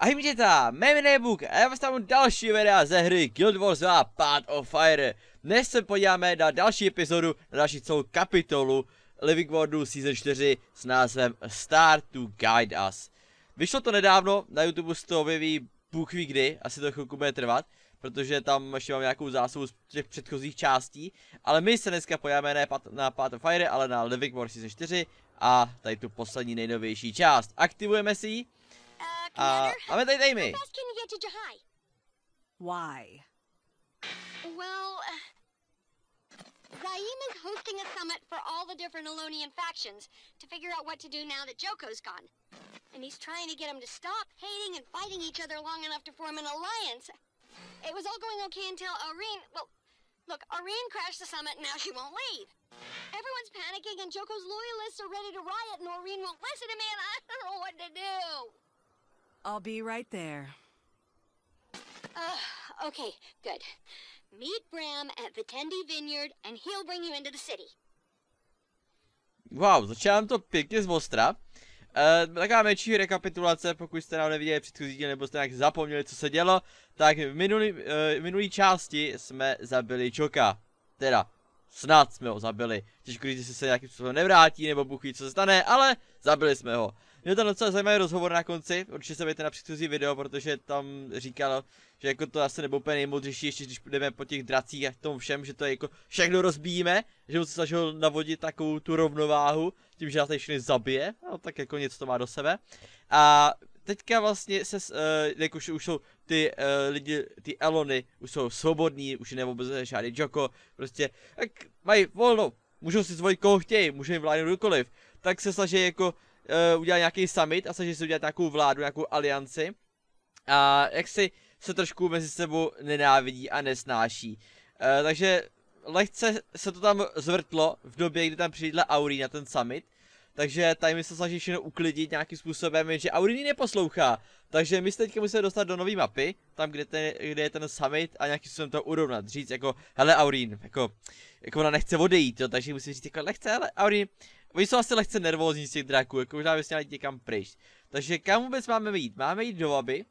Ahoj mě ta, mé jméno a já vás tam další videa ze hry Guild Wars 2 Path of Fire. Dnes se podíváme na další epizodu, na další celou kapitolu Living World Season 4 s názvem Start to Guide Us. Vyšlo to nedávno, na YouTube se to objeví bůh ví kdy, asi to chvilku bude trvat, protože tam ještě mám nějakou zásobu z těch předchozích částí, ale my se dneska podíváme ne na Path of Fire, ale na Living World Season 4 a tady tu poslední nejnovější část. Aktivujeme si ji Uh, I mean, they, they me. How fast can you get to Jahai? Why? Well, Zaim uh, is hosting a summit for all the different Alonian factions to figure out what to do now that Joko's gone. And he's trying to get them to stop hating and fighting each other long enough to form an alliance. It was all going okay until Irene, well, look, Irene crashed the summit and now she won't leave. Everyone's panicking and Joko's loyalists are ready to riot and Irene won't listen to me and I don't know what to do. I'll be right there. Uh, okay, good. Meet Bram at Vitendi Vineyard and he'll bring you into the city. Wow, začínám to pěkně z ostra. Uh, taková menší rekapitulace, pokud jste nám neviděli předchozí díl, nebo jste nějak zapomněli, co se dělo, tak v minulý, uh, minulý části jsme zabili Čoka. Teda, snad jsme ho zabili. Těžko, když se nějakým způsobem nevrátí, nebo buchví, co se stane, ale zabili jsme ho. Měl tam docela zajímavý rozhovor na konci, určitě se vejte na předchozí video, protože tam říkal, že jako to asi nebo úplně nejmoudřejší, ještě když půjdeme po těch dracích a tom všem, že to je jako všechno rozbíjíme, že on se snažil navodit takovou tu rovnováhu, tím, že nás tady všechny zabije, no, tak jako něco to má do sebe. A teďka vlastně se, uh, jako už jsou ty uh, lidi, ty Elony, už jsou svobodní, už je vůbec žádný Joko, prostě, tak mají volno, můžou si zvolit koho chtějí, můžou jim vládnout kdokoliv, tak se snaží jako uh, eh, udělat nějaký summit a snaží se udělat nějakou vládu, nějakou alianci. A jak si se trošku mezi sebou nenávidí a nesnáší. Uh, takže lehce se to tam zvrtlo v době, kdy tam přijídla Aurí na ten summit. Takže tady my se snaží všechno uklidit nějakým způsobem, že Aurini neposlouchá. Takže my se teďka musíme dostat do nové mapy, tam kde, ten, kde je ten summit a nějakým způsobem to urovnat. Říct jako, hele Aurin, jako, jako ona nechce odejít, jo, takže musí říct jako, nechce, hele Aurin, Oni jsou asi lehce nervózní z těch draků, jako možná by měli někam pryč. Takže kam vůbec máme jít? Máme jít do Vaby,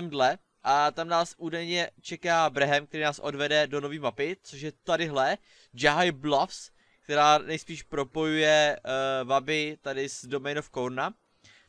dle, a tam nás údajně čeká Brehem, který nás odvede do nové mapy, což je tadyhle, Jahai Bluffs, která nejspíš propojuje uh, Vaby tady s Domain of Korna.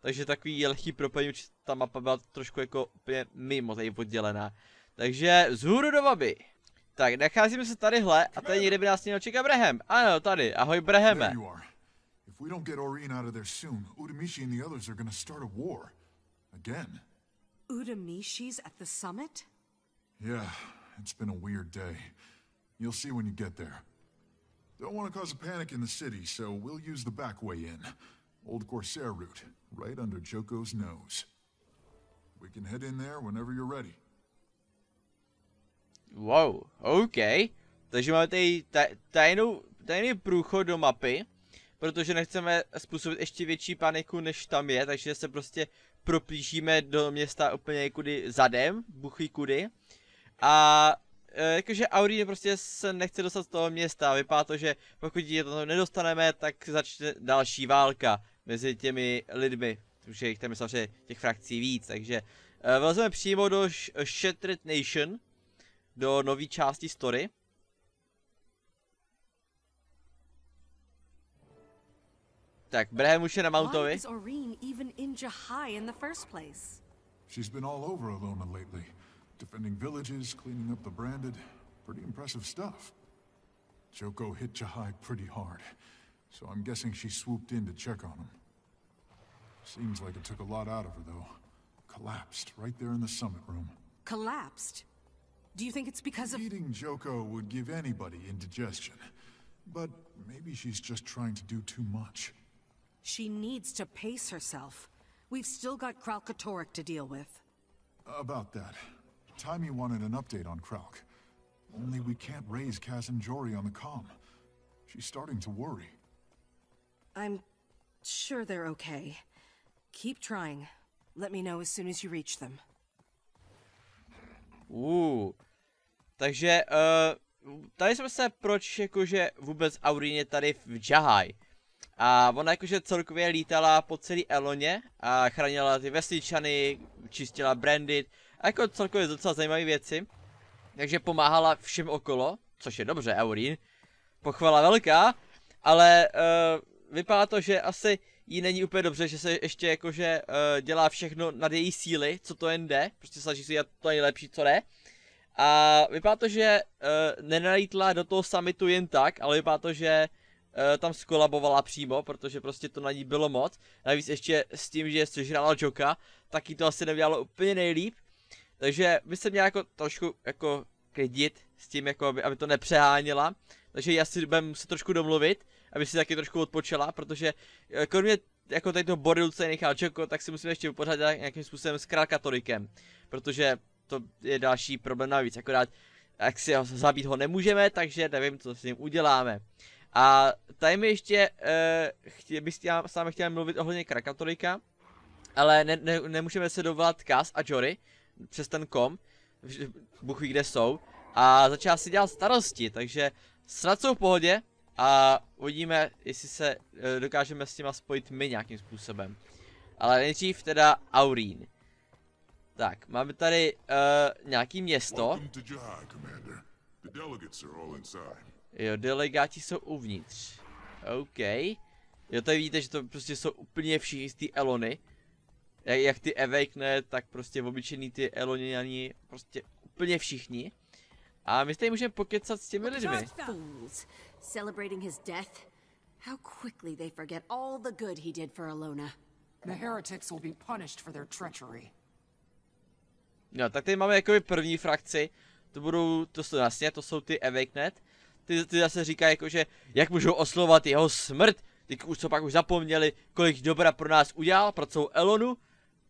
Takže takový lehký propojení, ta mapa byla trošku jako úplně mimo tady oddělená. Takže zhůru do Vaby. Tak, nacházíme se tadyhle a tady někde by nás měl čekat Brehem. Ano, tady, ahoj Breheme. we don't get Oreen out of there soon, Udamishi and the others are gonna start a war. Again. Udamishi's at the summit? Yeah, it's been a weird day. You'll see when you get there. Don't want to cause a panic in the city, so we'll use the back way in. Old Corsair route, right under Joko's nose. We can head in there whenever you're ready. Wow, Okay. Dus je moet die Dino, do broeg protože nechceme způsobit ještě větší paniku, než tam je, takže se prostě proplížíme do města úplně kudy zadem, buchy kudy. A e, jakože Audi prostě se nechce dostat z toho města, vypadá to, že pokud je to nedostaneme, tak začne další válka mezi těmi lidmi, protože jich tam je samozřejmě těch frakcí víc, takže e, vlezeme přímo do Shattered Nation, do nové části story. Tak, Brehem už je na Mountovi. is Oreen even in Jahai in the first place? She's been all over Alona lately. Defending villages, cleaning up the branded. Pretty impressive stuff. Joko hit Jahai pretty hard, so I'm guessing she swooped in to check on him. Seems like it took a lot out of her, though. Collapsed right there in the summit room. Collapsed? Do you think it's because of- Eating Joko would give anybody indigestion. But maybe she's just trying to do too much. She needs to pace herself. We've still got Kralkatorik to deal with. About that. Timey wanted an update on Kralk. Only we can't raise and Jory on the com. She's starting to worry. I'm sure they're okay. Keep trying. Let me know as soon as you reach them. Ooh, takže uh, eh, tady jsme se proč jakože vůbec Aurině tady Jahai. A ona jakože celkově lítala po celý Eloně a chránila ty vesničany, čistila brandit a jako celkově docela zajímavé věci. Takže pomáhala všem okolo, což je dobře, Eurín. Pochvala velká, ale uh, vypadá to, že asi jí není úplně dobře, že se ještě jakože uh, dělá všechno nad její síly, co to jen jde, prostě snaží si dělat to nejlepší, co ne. A vypadá to, že uh, nenalítla do toho summitu jen tak, ale vypadá to, že uh, uh, tam skolabovala přímo, protože prostě to na ní bylo moc. Navíc ještě s tím, že sežrala Joka, tak jí to asi nevělo úplně nejlíp. Takže by se měla jako trošku jako klidit s tím, jako aby, aby to nepřehánila. Takže já si budem se trošku domluvit, aby si taky trošku odpočela, protože eh, kromě jako tady to Borilce nechal Čoko, tak si musíme ještě vypořádat nějakým způsobem s Krakatolikem, protože to je další problém navíc, akorát jak si ho zabít ho nemůžeme, takže nevím, co s ním uděláme. A tady mi ještě, uh, chtě, bych chtěl, s vámi chtěl mluvit ohledně Krakatolika, ale ne, ne, nemůžeme se dovolat Kaz a Jory přes ten kom, Bůh ví, kde jsou, a začal si dělat starosti, takže snad jsou v pohodě a uvidíme, jestli se uh, dokážeme s těma spojit my nějakým způsobem. Ale nejdřív teda Aurín. Tak, máme tady uh, nějaký město. Jo, delegáti jsou uvnitř. OK. Jo, tady vidíte, že to prostě jsou úplně všichni z té Elony. Jak, jak ty Awakene, tak prostě v obyčejný ty Eloniani, prostě úplně všichni. A my tady můžeme pokecat s těmi lidmi. Celebrating his death. How quickly they forget all the good he did for Alona. The heretics will be punished for their treachery. No, tak tady máme jakoby první frakci. To budou, to jsou jasně, to jsou ty Awakened ty, ty zase říká jako, že jak můžou oslovat jeho smrt, ty už co pak už zapomněli, kolik dobra pro nás udělal, pro celou Elonu.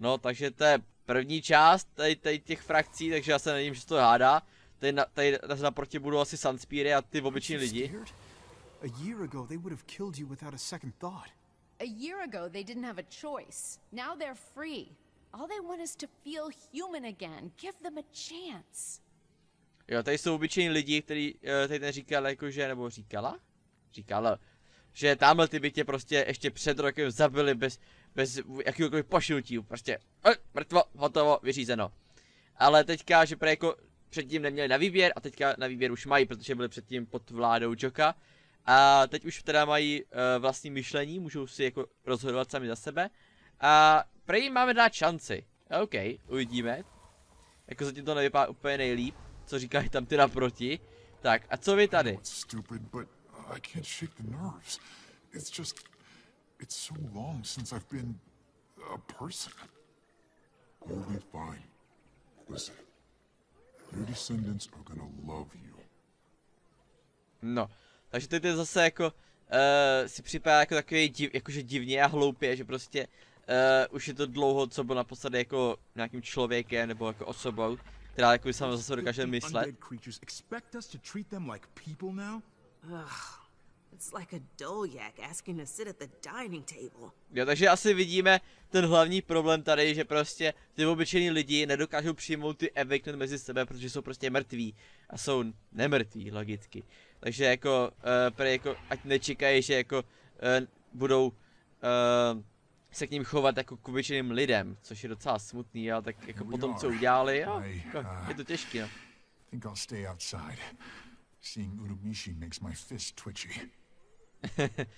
No, takže to je první část tady, tady těch frakcí, takže já se nevím, že to hádá. Tady, na, tady naproti budou asi Sunspíry a ty obyčejní lidi. A year ago they would have killed you without a second thought. A year ago they didn't have a choice. Now they're free. All they want is to feel human again. Give them a chance. Jo, tady jsou obyčejní lidi, který eh, tady ten říkal jakože, nebo říkala? Říkala, že tamhle ty by tě prostě ještě před rokem zabili bez, bez jakýkoliv pošiltí, prostě mrtvo, hotovo, vyřízeno. Ale teďka, že pro jako předtím neměli na výběr a teďka na výběr už mají, protože byli předtím pod vládou Joka. A teď už teda mají uh, vlastní myšlení, můžou si jako rozhodovat sami za sebe. A prej máme dát šanci. OK, uvidíme. Jako zatím to nevypadá úplně nejlíp co říkají tam ty naproti? Tak, a co vy tady? No, takže teď je zase jako, uh, si připadá jako takový div, jakože divně a hloupě, že prostě uh, už je to dlouho, co byl naposledy jako nějakým člověkem nebo jako osobou, která jako sama zase dokáže myslet. Jo, takže asi vidíme ten hlavní problém tady, že prostě ty obyčejní lidi nedokážou přijmout ty evicted mezi sebe, protože jsou prostě mrtví a jsou nemrtví logicky. Takže jako, uh, eh, pre jako ať nečekají, že jako uh, budou uh, se k ním chovat jako k obyčejným lidem, což je docela smutný, ale tak jako po tom, co udělali, jo, jako uh, je to těžké, no.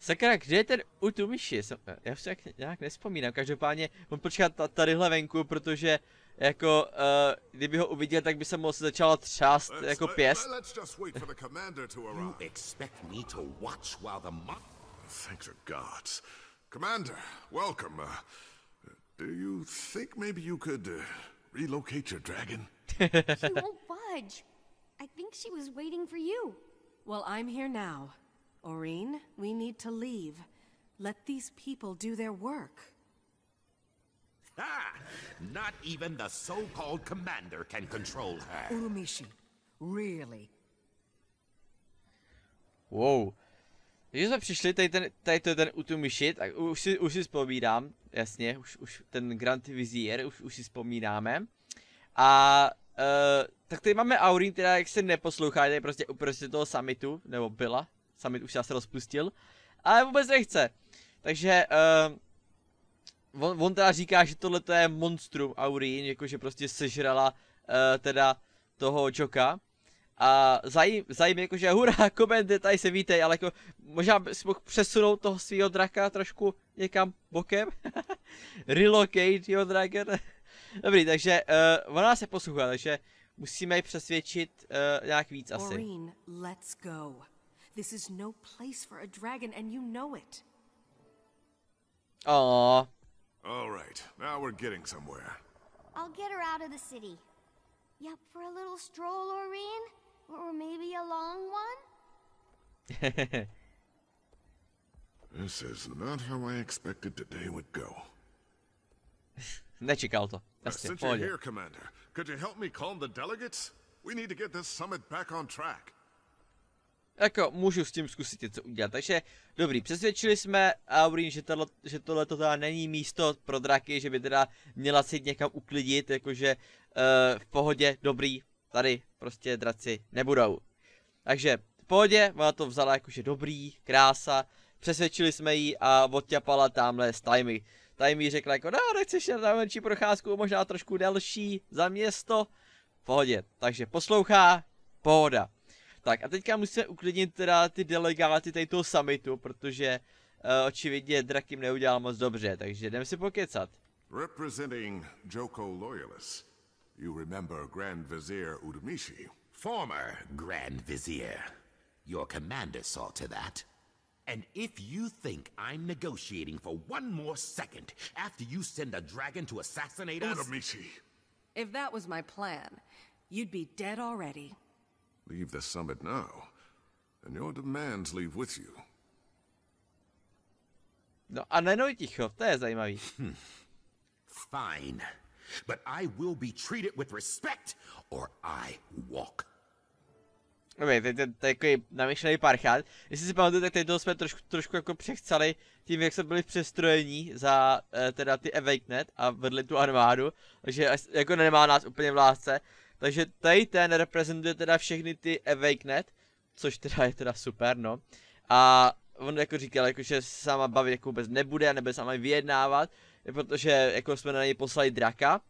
Sakra, kde je ten Utumishi? Já už tak nějak nespomínám. Každopádně on počká tadyhle venku, protože jako, uh, kdyby ho uviděl, tak by se mu začala třást jako pěst. Commander, welcome. Uh, do you think maybe you could uh, relocate your dragon? she won't budge. I think she was waiting for you. Well, I'm here now. Oreen, we need to leave. Let these people do their work. Ha! Not even the so-called commander can control her. Urumishi, really? Whoa. Takže jsme přišli, tady, ten, tady to je ten Utumi shit, tak už si, už si vzpomínám, jasně, už, už ten Grand Vizier, už, už si vzpomínáme. A uh, tak tady máme Aurin, která jak se neposlouchá, tady prostě uprostřed toho summitu, nebo byla, summit už se rozpustil, ale vůbec nechce. Takže uh, on, on teda říká, že tohle je monstrum Aurin, jakože prostě sežrala uh, teda toho Joka a zajím, jako, že hurá, komendy, tady se vítej, ale jako možná bys mohl přesunout toho svého draka trošku někam bokem. Relocate your dragon. Dobrý, takže uh, eh, ona se poslouchá, takže musíme ji přesvědčit uh, nějak víc asi. Maureen, let's go. This is no place for a dragon and you know it. Aww. All right, now we're getting somewhere. I'll get her out of the city. Yep, for a little stroll, Maureen? Or maybe a long one? this is not how I expected today would go. Nečekal to. Uh, Jasně, Since you're here, Commander, could you help me calm the delegates? We need to get this summit back on track. Jako, můžu s tím zkusit něco udělat, takže dobrý, přesvědčili jsme Aurin, že, tohle, že tohle teda není místo pro draky, že by teda měla si někam uklidit, jakože uh, v pohodě, dobrý, tady prostě draci nebudou. Takže v pohodě, ona to vzala jakože dobrý, krása, přesvědčili jsme ji a odťapala tamhle s Timey. Timey řekla jako, no nechceš na menší procházku, možná trošku delší za město, v pohodě, takže poslouchá, pohoda. Tak a teďka musíme uklidnit teda ty delegáty tady toho summitu, protože uh, očividně Drakim neudělal moc dobře, takže jdeme si pokecat. Representing Joko Loyalis, You remember Grand Vizier Udamishi? Former Grand Vizier. Your commander saw to that. And if you think I'm negotiating for one more second after you send a dragon to assassinate us... Udamishi! If that was my plan, you'd be dead already. Leave the summit now, and your demands leave with you. No, a nenujdi to jest zajímavý. Hmm. Fine. but I will be treated with respect or I walk. Dobrý, teď je takový namyšlený parchát. Jestli si pamatuju, tak teď toho jsme trošku, trošku jako přechcali tím, jak jsme byli v přestrojení za eh, teda ty Awakenet a vedli tu armádu, takže jako nemá nás úplně v lásce. Takže tady ten reprezentuje teda všechny ty Awakenet, což teda je teda super, no. A on jako říkal, jako, že se sama bavit jako vůbec nebude, a nebude sama vyjednávat, protože jako jsme na něj poslali draka,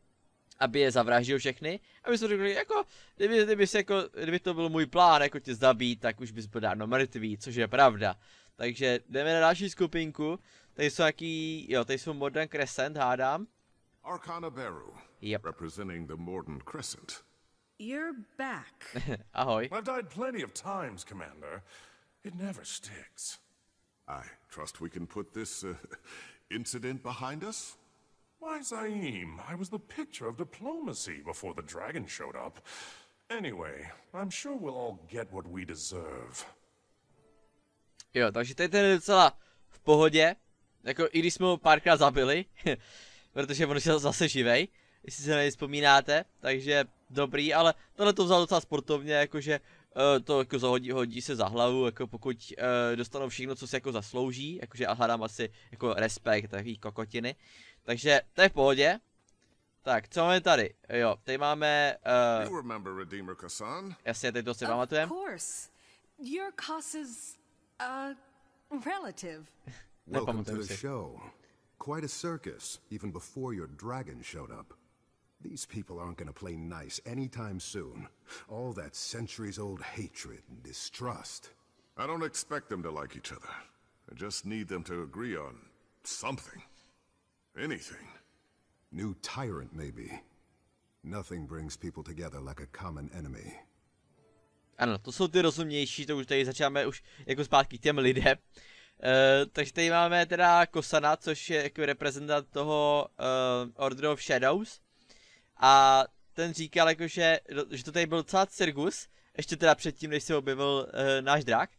aby je zavraždil všechny. A my jsme řekli, jako, kdyby, kdyby, se, jako, kdyby to byl můj plán, jako tě zabít, tak už bys byl dávno mrtvý, což je pravda. Takže jdeme na další skupinku. Tady jsou nějaký, jo, tady jsou Modern Crescent, hádám. Arcana Beru, yep. representing the Morden Crescent. You're back. Ahoj. I've died plenty of times, Commander. It never sticks. I trust we can put this uh, incident behind us? Why, Zaim, I was the picture of diplomacy before the dragon showed up. Anyway, I'm sure we'll all get what we deserve. Jo, takže tady ten je docela v pohodě. Jako i když jsme ho párkrát zabili, protože on je zase živej, jestli se na něj vzpomínáte. takže dobrý, ale tohle to vzal docela sportovně, jakože Eh, to jako zahodí, hodí se za hlavu, jako pokud uh, dostanou všechno, co si jako zaslouží, jakože a hledám asi jako respekt, takový kokotiny. Takže to je v pohodě. Tak, co máme tady? Jo, tady máme... Uh, remember Redeemer jasně, teď to si pamatujeme. Your Casa's uh, relative. Welcome to the show. Quite a circus, even before your dragon showed up. These people aren't going to play nice anytime soon. All that centuries-old hatred and distrust. I don't expect them to like each other. I just need them to agree on something. Anything. New tyrant, maybe. Nothing brings people together like a common enemy. Ano, to jsou ty rozumnější, to už tady začínáme už jako zpátky k těm lidem. Uh, takže tady máme teda Kosana, což je jako reprezentant toho uh, Order of Shadows. A ten říkal jako, že, že to tady byl docela cirkus, ještě teda předtím, než se objevil uh, náš drak.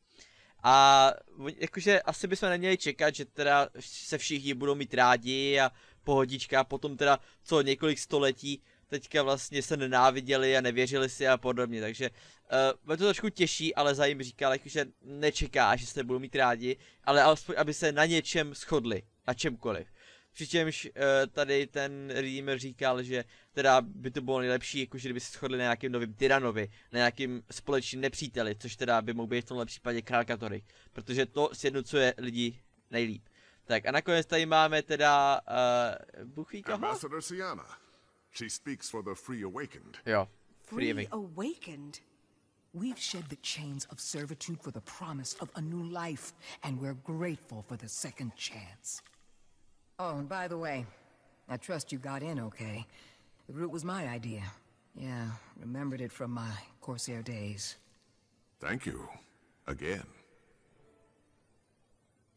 A jakože asi bychom neměli čekat, že teda se všichni budou mít rádi a pohodička a potom teda co několik století teďka vlastně se nenáviděli a nevěřili si a podobně, takže uh, mě to trošku těší, ale Zajím říkal, jako, že nečeká, že se budou mít rádi, ale alespoň, aby se na něčem shodli, na čemkoliv. Přičemž eh, tady ten Redeemer říkal, že teda by to bylo nejlepší, že kdyby se shodli na nějakým novým tyranovi, na nějakým společným nepříteli, což teda by mohl být v tomhle případě král katolik, protože to sjednocuje lidi nejlíp. Tak a nakonec tady máme teda, uh, Bůh Ambassador Siana. She speaks for the free awakened. Jo, free, free awakened. We've shed the chains of servitude for the promise of a new life, and we're grateful for the second chance. Oh, and by the way, I trust you got in okay. The route was my idea. Yeah, remembered it from my Corsair days. Thank you. Again.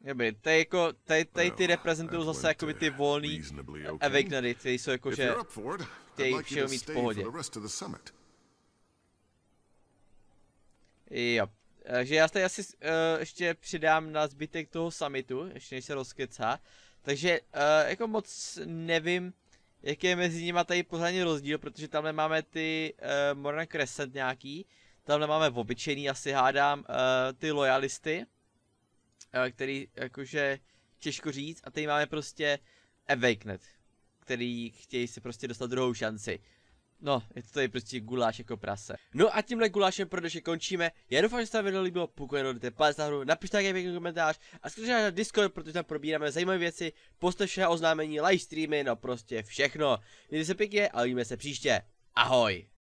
Jakoby, tady, jako, tady, tady ty reprezentují zase jakoby ty uh, volný Awakenery, ty jsou jako, že chtějí všeho mít v pohodě. Jo. Takže já tady asi uh, ještě přidám na zbytek toho summitu, ještě než se rozkecá. Uh, takže uh, jako moc nevím, jaký je mezi nimi tady pořádně rozdíl, protože tamhle máme ty uh, eh, Morna Crescent nějaký, tamhle máme v obyčejný asi hádám uh, ty lojalisty, uh, který jakože těžko říct, a tady máme prostě Awakened, který chtějí si prostě dostat druhou šanci. No, je to tady prostě guláš jako prase. No a tímhle gulášem pro dnešek končíme. Já doufám, že se vám video líbilo, pokud nedojdete palec nahoru, napište také pěkný komentář a skutečně na Discord, protože tam probíráme zajímavé věci, postavšené oznámení, live streamy, no prostě všechno. Mějte se pěkně a uvidíme se příště. Ahoj!